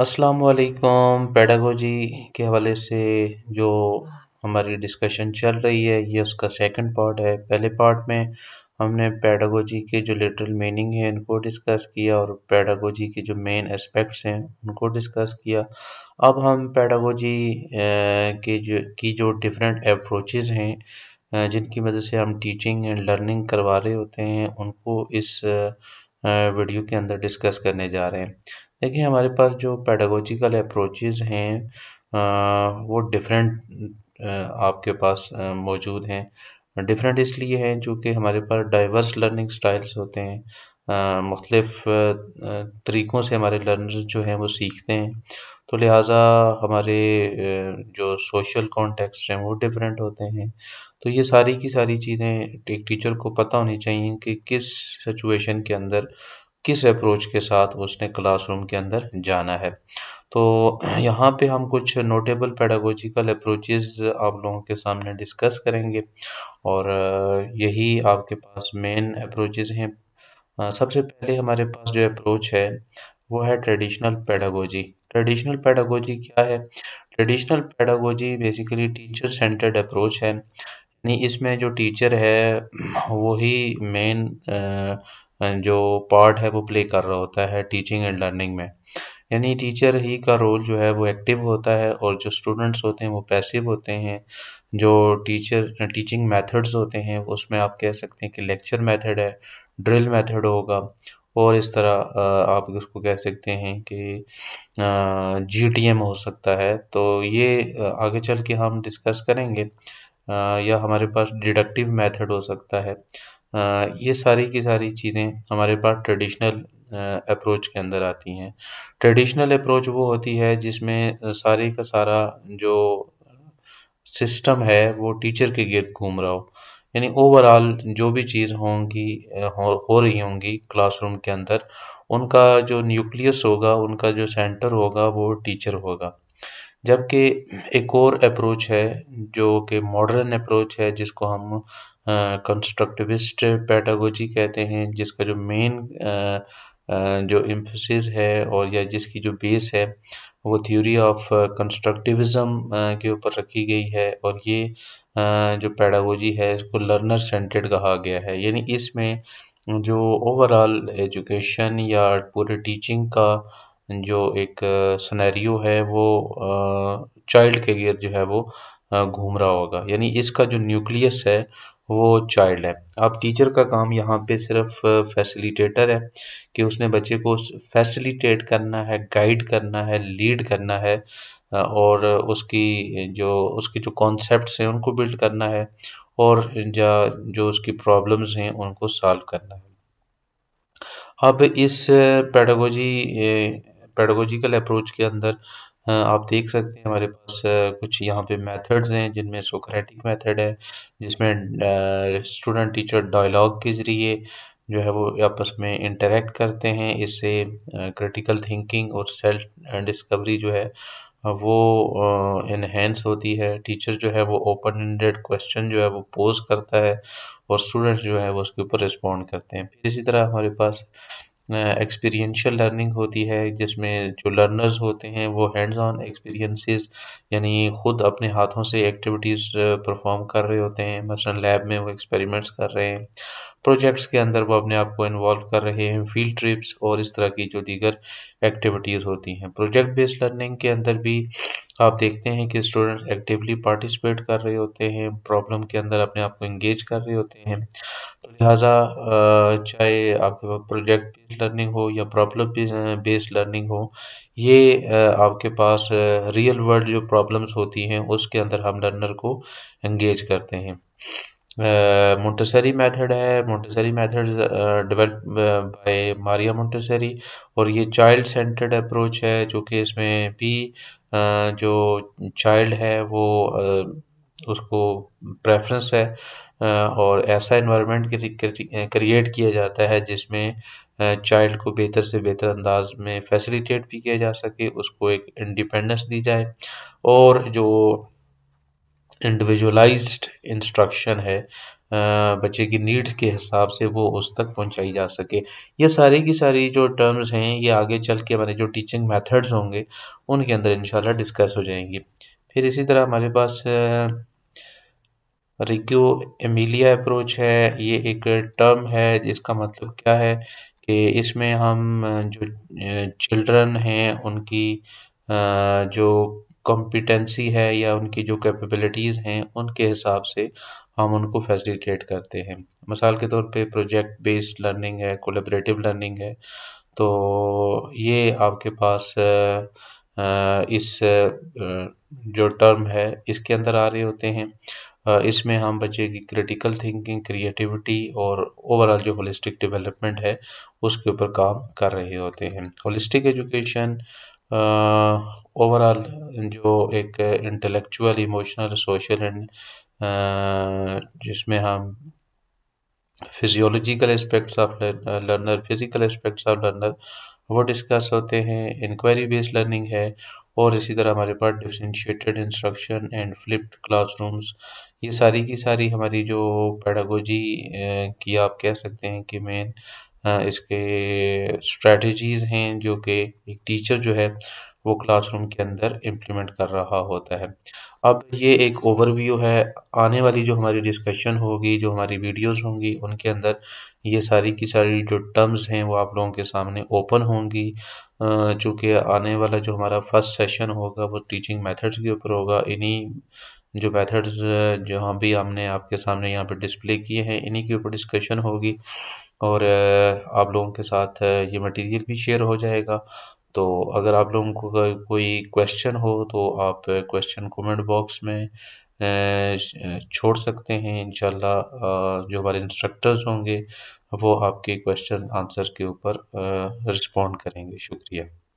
अस्सलाम वालेकुम पेडागोजी के हवाले से जो हमारी डिस्कशन चल रही है ये उसका सेकंड पार्ट है पहले पार्ट में हमने पेडागोजी के जो लिटरल मीनिंग है उनको डिस्कस किया और पेडागोजी के जो मेन एस्पेक्ट्स हैं उनको डिस्कस किया अब हम पेडागोजी के जो की जो डिफरेंट अप्रोचेज़ हैं जिनकी मदद से हम टीचिंग एंड लर्निंग करवा रहे होते हैं उनको इस वीडियो के अंदर डिस्कस करने जा रहे हैं देखिए हमारे पास जो पैडागोजिकल अप्रोचेज़ हैं वो डिफरेंट आपके पास मौजूद हैं डिफरेंट इसलिए हैं जो कि हमारे पास डाइवर्स लर्निंग स्टाइल्स होते हैं मुख्तफ तरीक़ों से हमारे लर्नर्स जो हैं वो सीखते हैं तो लिहाजा हमारे जो सोशल कॉन्टेक्ट हैं वो डिफरेंट होते हैं तो ये सारी की सारी चीज़ें एक टीचर को पता होनी चाहिए कि किस सिचुएशन के अंदर किस अप्रोच के साथ उसने क्लासरूम के अंदर जाना है तो यहाँ पे हम कुछ नोटेबल पेडागोजिकल अप्रोचेस आप लोगों के सामने डिस्कस करेंगे और यही आपके पास मेन अप्रोचेस हैं सबसे पहले हमारे पास जो अप्रोच है वो है ट्रेडिशनल पैडागोजी ट्रेडिशनल पैडागोजी क्या है traditional pedagogy basically teacher centred approach है यानी इसमें जो टीचर है वही मेन जो पार्ट है वो प्ले कर रहा होता है टीचिंग एंड लर्निंग में यानी टीचर ही का रोल जो है वो एक्टिव होता है और जो स्टूडेंट्स होते हैं वो पैसिव होते हैं जो टीचर टीचिंग मेथड्स होते हैं उसमें आप कह सकते हैं कि लेक्चर मेथड है ड्रिल मेथड होगा और इस तरह आप उसको कह सकते हैं कि जी टी एम हो सकता है तो ये आगे चल के हम डिस्कस करेंगे या हमारे पास डिडक्टिव मेथड हो सकता है ये सारी की सारी चीज़ें हमारे पास ट्रेडिशनल अप्रोच के अंदर आती हैं ट्रेडिशनल अप्रोच वो होती है जिसमें सारे का सारा जो सिस्टम है वो टीचर के गिर घूम रहा हो यानी ओवरऑल जो भी चीज़ होंगी हो, हो रही होंगी क्लासरूम के अंदर उनका जो न्यूक्लियस होगा उनका जो सेंटर होगा वो टीचर होगा जबकि एक और अप्रोच है जो कि मॉडर्न अप्रोच है जिसको हम कंस्ट्रक्टिविस्ट पैटागोजी कहते हैं जिसका जो मेन जो इम्फोसिस है और या जिसकी जो बेस है वो थ्योरी ऑफ कंस्ट्रक्टिविज्म के ऊपर रखी गई है और ये जो पैडागोजी है इसको लर्नर सेंटर्ड कहा गया है यानी इसमें जो ओवरऑल एजुकेशन या पूरे टीचिंग का जो एक सनेरियो है वो चाइल्ड के गियर जो है वो घूम रहा होगा यानी इसका जो न्यूक्लियस है वो चाइल्ड है अब टीचर का काम यहाँ पे सिर्फ फैसिलिटेटर है कि उसने बच्चे को फैसिलिटेट करना है गाइड करना है लीड करना है और उसकी जो उसके जो कॉन्सेप्ट्स हैं उनको बिल्ड करना है और जो उसकी प्रॉब्लम्स हैं उनको सॉल्व करना है अब इस पैडोगोजी पेडागोजिकल अप्रोच के अंदर आप देख सकते हैं हमारे पास कुछ यहाँ पे मेथड्स हैं जिनमें सोक्रेटिक मेथड है जिसमें स्टूडेंट टीचर डायलॉग के ज़रिए जो है वो आपस में इंटरेक्ट करते हैं इससे क्रिटिकल थिंकिंग और सेल्फ डिस्कवरी जो है वो इन्हेंस होती है टीचर जो है वो ओपन एंडेड क्वेश्चन जो है वो पोज करता है और स्टूडेंट्स जो है वो उसके ऊपर रिस्पॉन्ड करते हैं फिर इसी तरह हमारे पास एक्सपीरियंशियल लर्निंग होती है जिसमें जो लर्नर्स होते हैं वो हैंड्स ऑन एक्सपीरियंसेस यानी ख़ुद अपने हाथों से एक्टिविटीज़ परफॉर्म कर रहे होते हैं मसलन लैब में वो एक्सपेरिमेंट्स कर रहे हैं प्रोजेक्ट्स के अंदर वो अपने आप को इन्वॉल्व कर रहे हैं फील्ड ट्रिप्स और इस तरह की जो दीगर एक्टिविटीज़ होती हैं प्रोजेक्ट बेस्ड लर्निंग के अंदर भी आप देखते हैं कि स्टूडेंट्स एक्टिवली पार्टिसिपेट कर रहे होते हैं प्रॉब्लम के अंदर अपने आप को इंगेज कर रहे होते हैं तो लिहाजा चाहे आपके पास प्रोजेक्ट बेस्ड लर्निंग हो या प्रॉब्लम बेस्ड लर्निंग हो ये आपके पास रियल वर्ल्ड जो प्रॉब्लम्स होती हैं उसके अंदर हम लर्नर को इंगेज करते हैं मोंटेसरी मेथड है Montessori method develop by Maria Montessori और ये चाइल्ड सेंटर्ड अप्रोच है जो कि इसमें भी जो चाइल्ड है वो उसको प्रेफरेंस है और ऐसा इन्वायरमेंट क्रिएट किया जाता है जिसमें चाइल्ड को बेहतर से बेहतर अंदाज में फैसिलिटेट भी किया जा सके उसको एक इंडिपेंडेंस दी जाए और जो इंडिविजुअलाइज्ड इंस्ट्रक्शन है बच्चे की नीड्स के हिसाब से वो उस तक पहुंचाई जा सके ये सारी की सारी जो टर्म्स हैं ये आगे चल के हमारे जो टीचिंग मेथड्स होंगे उनके अंदर इंशाल्लाह डिस्कस हो जाएंगी फिर इसी तरह हमारे पास रिक्यो एमिलिया अप्रोच है ये एक टर्म है जिसका मतलब क्या है कि इसमें हम जो चिल्ड्रन हैं उनकी जो कॉम्पिटेंसी है या उनकी जो कैपेबिलिटीज़ हैं उनके हिसाब से हम उनको फैसिलिटेट करते हैं मिसाल के तौर पे प्रोजेक्ट बेस्ड लर्निंग है कोलेबरेटिव लर्निंग है तो ये आपके पास इस जो टर्म है इसके अंदर आ रहे होते हैं इसमें हम बच्चे की क्रिटिकल थिंकिंग क्रिएटिविटी और ओवरऑल जो होलिस्टिक डेवलपमेंट है उसके ऊपर काम कर रहे होते हैं होलिस्टिक एजुकेशन ओवरऑल uh, जो एक इंटेलेक्चुअल इमोशनल सोशल एंड जिसमें हम physiological aspects of learner physical aspects of learner वो डिस्कस होते हैं इंक्वायरी बेस्ड लर्निंग है और इसी तरह हमारे पास differentiated instruction and flipped classrooms ये सारी की सारी हमारी जो पैडागोजी की आप कह सकते हैं कि मेन इसके स्ट्रेटजीज़ हैं जो कि एक टीचर जो है वो क्लासरूम के अंदर इम्प्लीमेंट कर रहा होता है अब ये एक ओवरव्यू है आने वाली जो हमारी डिस्कशन होगी जो हमारी वीडियोस होंगी उनके अंदर ये सारी की सारी जो टर्म्स हैं वो आप लोगों के सामने ओपन होंगी चूँकि आने वाला जो हमारा फर्स्ट सेशन होगा वो टीचिंग मेथड्स के ऊपर होगा इन्हीं जो मेथड्स जहाँ भी हमने आपके सामने यहाँ पर डिस्प्ले किए हैं इन्हीं के ऊपर डिस्कशन होगी और आप लोगों के साथ ये मटेरियल भी शेयर हो जाएगा तो अगर आप लोगों को कोई क्वेश्चन हो तो आप क्वेश्चन कमेंट बॉक्स में छोड़ सकते हैं इन जो हमारे इंस्ट्रक्टर्स होंगे वो आपके क्वेश्चन आंसर के ऊपर रिस्पॉन्ड करेंगे शुक्रिया